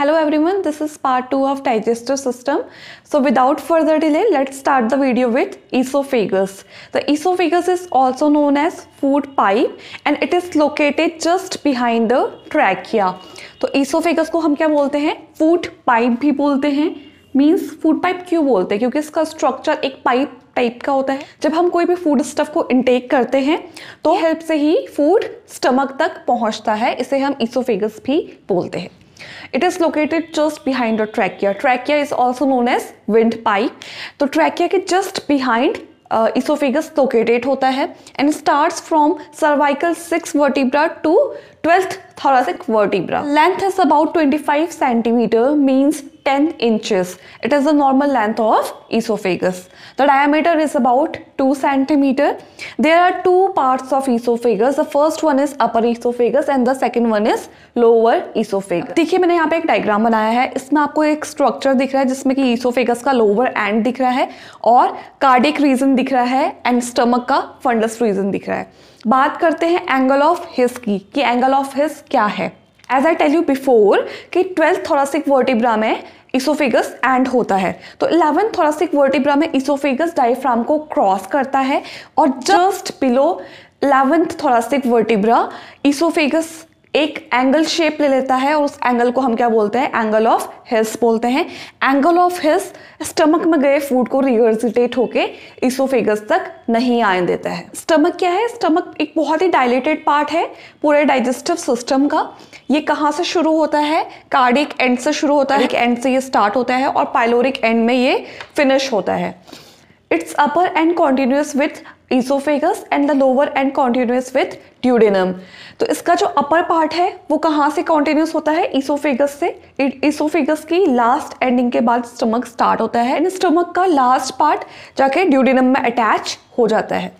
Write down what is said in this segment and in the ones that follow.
Hello everyone this is part two of digestive system so without further delay let's start the video with oesophagus the oesophagus is also known as food pipe and it is located just behind the trachea तो oesophagus को हम क्या बोलते हैं food pipe भी बोलते हैं means food pipe क्यों बोलते हैं क्योंकि इसका स्ट्रक्चर एक पाइप टाइप का होता है जब हम कोई भी फूड स्टफ को इंटेक करते हैं तो हेल्प से ही फूड स्टमक तक पहुंचता है इसे हम ईसोफेगस भी बोलते हैं it is located just behind trachea trachea is also known as wind pipe तो ट्रैकिया के जस्ट बिहाइंड इसोफेगस लोकेटेड होता है and start from cervical six vertebra to twelfth thoracic vertebra length is about twenty five centimetre means 10 inches. It is the normal length of esophagus. The diameter is about 2 cm. There are two parts of esophagus. The first one is upper esophagus and the second one is lower esophagus. देखिए मैंने यहाँ पे एक diagram बनाया है इसमें आपको एक स्ट्रक्चर दिख रहा है जिसमें कि esophagus का लोअर एंड दिख रहा है और कार्डिक रीजन दिख रहा है एंड स्टमक का फंडस रीजन दिख रहा है बात करते हैं एंगल ऑफ हिस की कि एंगल ऑफ हिस क्या है as I tell you before कि ट्वेल्थ थोरासिक वर्टिब्रा में इसोफेगस एंड होता है तो इलेवन थोरासिक वर्टिब्रा में इसोफेगस डायफ्राम को क्रॉस करता है और just below eleventh thoracic vertebra oesophagus एक एंगल शेप ले लेता है और उस एंगल को हम क्या बोलते हैं एंगल ऑफ हिस्स बोलते हैं एंगल ऑफ हिस्स स्टमक में गए फूड को रिगर्जिटेट होके इसोफेगस तक नहीं आने देता है स्टमक क्या है स्टमक एक बहुत ही डायलेटेड पार्ट है पूरे डाइजेस्टिव सिस्टम का ये कहाँ से शुरू होता है कार्डिक एंड से शुरू होता है एंड से ये स्टार्ट होता है और पाइलोरिक एंड में ये फिनिश होता है its upper end continuous with oesophagus and the lower end continuous with duodenum तो इसका जो अपर पार्ट है वो कहाँ से कॉन्टिन्यूस होता है ईसोफेगस से ईसोफेगस e- की लास्ट एंडिंग के बाद स्टमक स्टार्ट होता है एंड स्टमक का लास्ट पार्ट जाके ड्यूडेनम में अटैच हो जाता है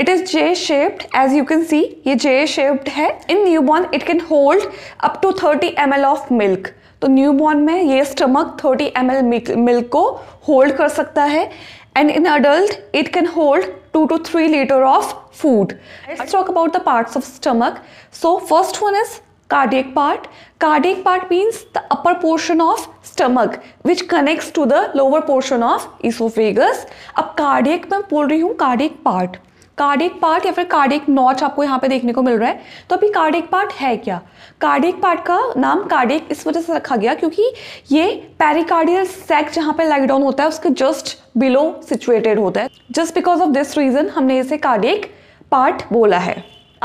it is J shaped as you can see ये जे शेप्ड है in newborn it can hold up to thirty M L of milk तो न्यू बॉर्न में ये stomach thirty M L milk को hold कर सकता है and in adult it can hold 2 to 3 liter of food. Let's talk about the parts of stomach. So first one is cardiac part. Cardiac part means the upper portion of stomach which connects to the lower portion of esophagus. Ab cardiac mein bol रही हूँ cardiac part. Cardiac part या फिर cardiac notch आपको यहाँ पे देखने को मिल रहा है तो अभी कार्डिक पार्ट है क्या कार्डिक पार्ट का नाम कार्डिक इस वजह से रखा गया क्योंकि ये पेरिकार्डियल सेक्स जहाँ पे लाइक डाउन होता है उसके जस्ट बिलो सिचुएटेड होता है just because of this region हमने इसे कार्डिक पार्ट बोला है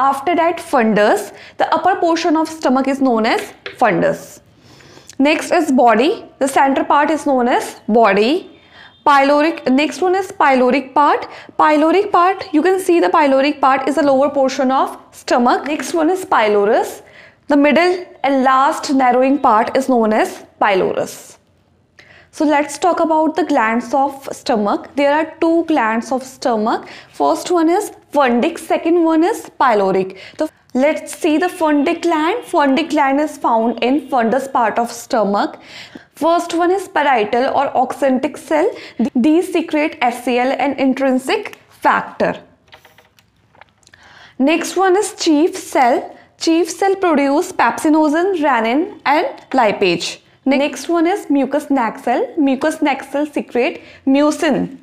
after that fundus the upper portion of stomach is known as fundus next is body the centre part is known as body pyloric next one is pyloric part pyloric part you can see the pyloric part is the lower portion of stomach next one is pylorus the middle and last narrowing part is known as pylorus so let's talk about the glands of stomach there are two glands of stomach first one is fundic second one is pyloric the Let's see the fundic gland. Fundic gland is found in fundus part of stomach. First one is parietal or oxyntic cell. These secrete SCL and intrinsic factor. Next one is chief cell. Chief cell produce pepsinogen, renin and lipase. Next one is mucous neck cell. Mucous neck cell secrete mucin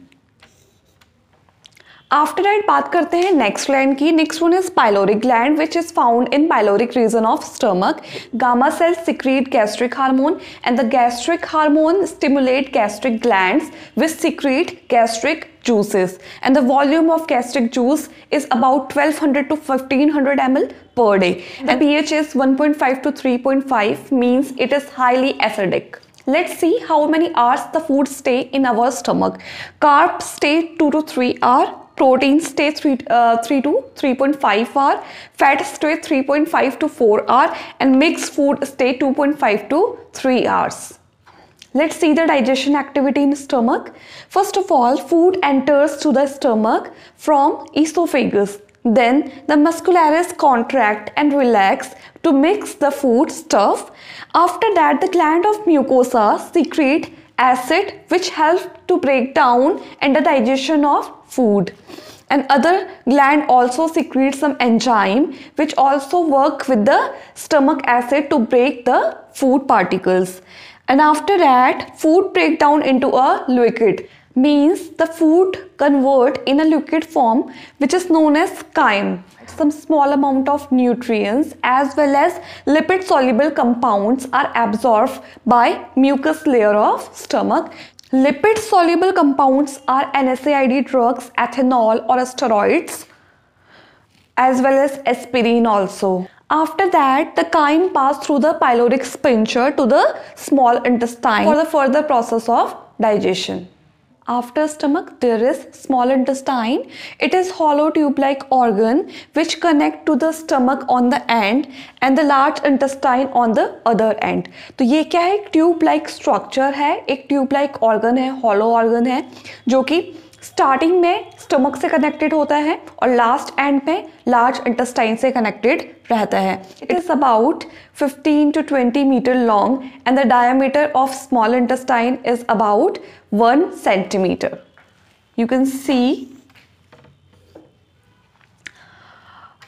after that, बात करते हैं next gland Next one is pyloric gland, which is found in pyloric region of stomach. Gamma cells secrete gastric hormone, and the gastric hormone stimulates gastric glands, which secrete gastric juices. And the volume of gastric juice is about 1200 to 1500 ml per day. The pH is 1.5 to 3.5, means it is highly acidic. Let's see how many hours the food stay in our stomach. Carbs stay 2 to 3 hours protein stays 3, uh, 3 to 3.5 hour, fat stays 3.5 to 4 hour and mixed food stay 2.5 to 3 hours. Let's see the digestion activity in stomach. First of all, food enters to the stomach from esophagus. Then the muscularis contract and relax to mix the food stuff. After that, the gland of mucosa secrete acid which help to break down and the digestion of food and other gland also secretes some enzyme which also work with the stomach acid to break the food particles and after that food break down into a liquid means the food convert in a liquid form which is known as chyme some small amount of nutrients as well as lipid soluble compounds are absorbed by mucous layer of stomach lipid soluble compounds are NSAID drugs ethanol or steroids as well as aspirin also after that, the chyme pass through the pyloric sphincter to the small intestine for the further process of digestion. after stomach there is small intestine it is hollow tube like organ which connect to the stomach on the end and the large intestine on the other end to ye kya hai tube like structure hai ek tube like organ hai hollow organ hai jo ki starting में stomach से connected होता है और last end में large intestine से connected रहता है it is about 15 to 20 metre long and the diameter of small intestine is about 1 centimetre you can see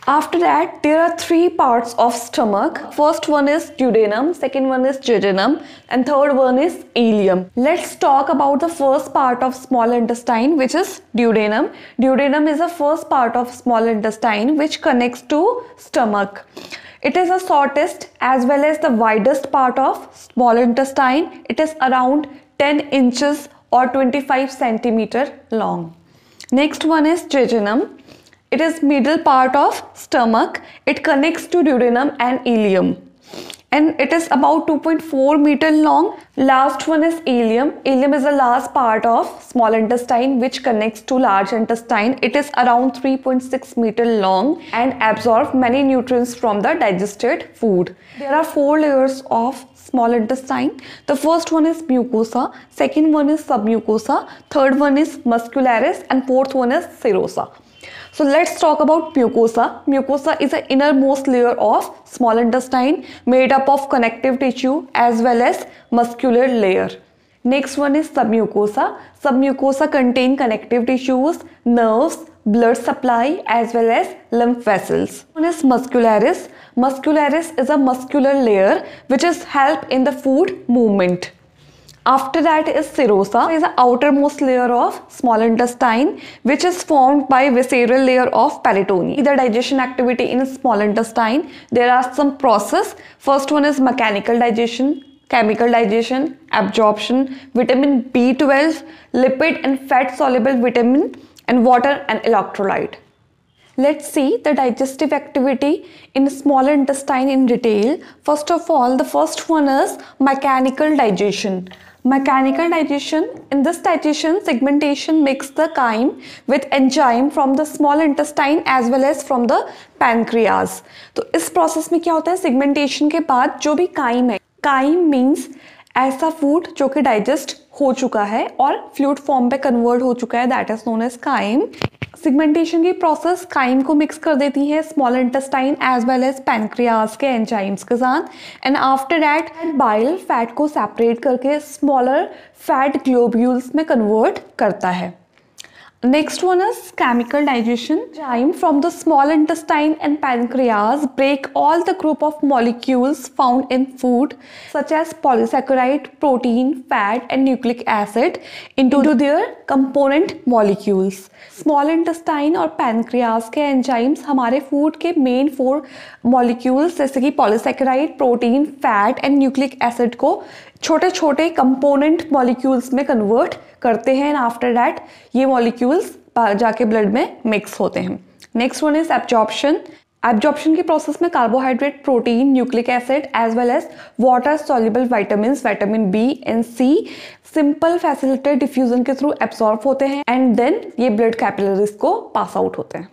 After that, there are three parts of stomach. First one is duodenum, second one is jejunum, and third one is ileum. Let's talk about the first part of small intestine, which is duodenum. Duodenum is the first part of small intestine, which connects to stomach. It is the shortest as well as the widest part of small intestine. It is around 10 inches or 25 centimeter long. Next one is jejunum. It is middle part of stomach. It connects to duodenum and ileum. And it is about 2.4 meter long. Last one is ileum. Ileum is the last part of small intestine which connects to large intestine. It is around 3.6 meter long and absorbs many nutrients from the digested food. There are four layers of small intestine. The first one is mucosa, second one is submucosa, third one is muscularis and fourth one is serosa. So let's talk about mucosa. Mucosa is the innermost layer of small intestine made up of connective tissue as well as muscular layer. Next one is submucosa. Submucosa contain connective tissues, nerves, blood supply as well as lymph vessels. One is muscularis. Muscularis is a muscular layer which is help in the food movement. After that is serosa, is the outermost layer of small intestine which is formed by visceral layer of peritoneum. The digestion activity in small intestine, there are some process. First one is mechanical digestion, chemical digestion, absorption, vitamin B12, lipid and fat soluble vitamin and water and electrolyte. Let's see the digestive activity in small intestine in detail. First of all, the first one is mechanical digestion. Mechanical digestion. In this digestion, segmentation makes the chyme with enzyme from the small intestine as well as from the pancreas. तो इस process में क्या होता है segmentation के बाद जो भी chyme है chyme means ऐसा फूड जो कि डाइजेस्ट हो चुका है और फ्लूड फॉर्म पे कन्वर्ट हो चुका है that is known as chyme segmentation की प्रोसेस काइम को मिक्स कर देती है small intestine as well as pancreas के एंजाइम्स के साथ and after that bile fat को सेपरेट करके स्मॉलर फैट ग्लोब्यूल्स में कन्वर्ट करता है next one is chemical digestion enzyme from the small intestine and pancreas break all the group of molecules found in food such as polysaccharide protein fat and nucleic acid into to their component molecules small intestine और pancreas के enzymes हमारे food के main four molecules जैसे कि polysaccharide protein fat and nucleic acid को छोटे छोटे component molecules में कन्वर्ट करते हैं एंड आफ्टर डैट ये मॉलिक्यूल्स जाके ब्लड में मिक्स होते हैं next one is absorption absorption के प्रोसेस में carbohydrate protein nucleic acid as well as water soluble vitamin vitamin B and C simple facilitated diffusion के थ्रू एब्जॉर्ब होते हैं एंड देन ये ब्लड कैपिलरीज को पास आउट होते हैं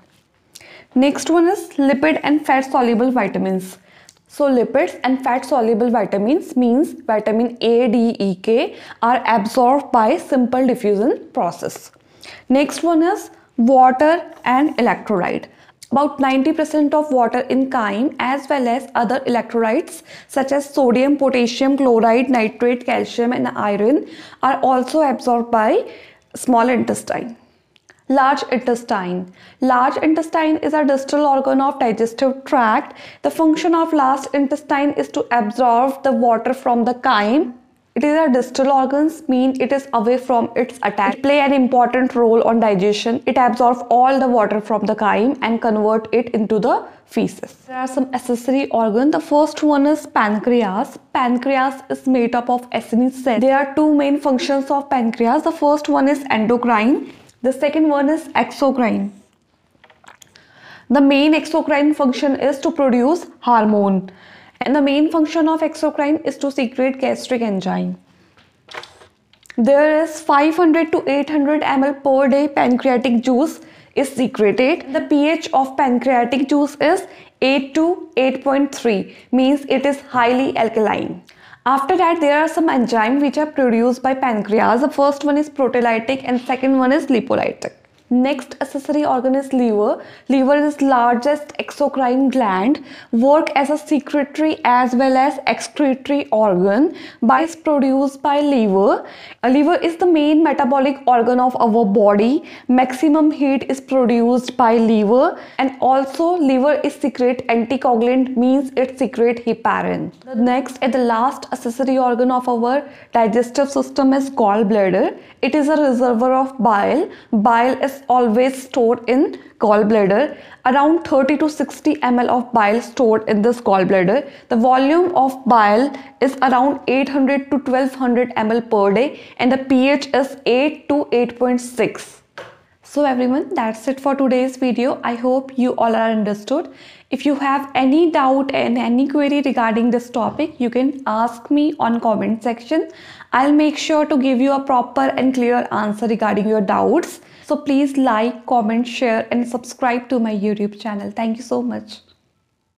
next one is lipid and fat soluble vitamins So lipids and fat-soluble vitamins means vitamin A, D, E, K are absorbed by simple diffusion process. Next one is water and electrolyte. About 90% of water in chyme as well as other electrolytes such as sodium, potassium, chloride, nitrate, calcium and iron are also absorbed by small intestine. Large intestine. Large intestine is a distal organ of digestive tract. The function of large intestine is to absorb the water from the chyme it is a distal organ, mean it is away from its attack. It play an important role on digestion. It absorbs all the water from the chyme and convert it into the feces. There are some accessory organs. The first one is pancreas. Pancreas is made up of acini cells. There are two main functions of pancreas. The first one is endocrine. The second one is exocrine. The main exocrine function is to produce hormone and the main function of exocrine is to secrete gastric enzyme. There is 500 to 800 ml per day pancreatic juice is secreted. The pH of pancreatic juice is 8 to 8.3 means it is highly alkaline. After that, there are some enzymes which are produced by pancreas. The first one is proteolytic and second one is lipolytic. Next accessory organ is liver. Liver is largest exocrine gland, work as a secretory as well as excretory organ. By produced by liver. A uh, liver is the main metabolic organ of our body. Maximum heat is produced by liver and also liver is secrete anticoagulant means it secretes heparin. The next and the last accessory organ of our digestive system is gallbladder. It is a reservoir of bile. Bile is always stored in gallbladder. Around 30 to 60 ml of bile stored in this gallbladder. The volume of bile is around 800 to 1200 ml per day and the pH is 8 to 8.6. So everyone that's it for today's video. I hope you all are understood. If you have any doubt and any query regarding this topic you can ask me on comment section. I'll make sure to give you a proper and clear answer regarding your doubts. So please like, comment, share and subscribe to my YouTube channel. Thank you so much.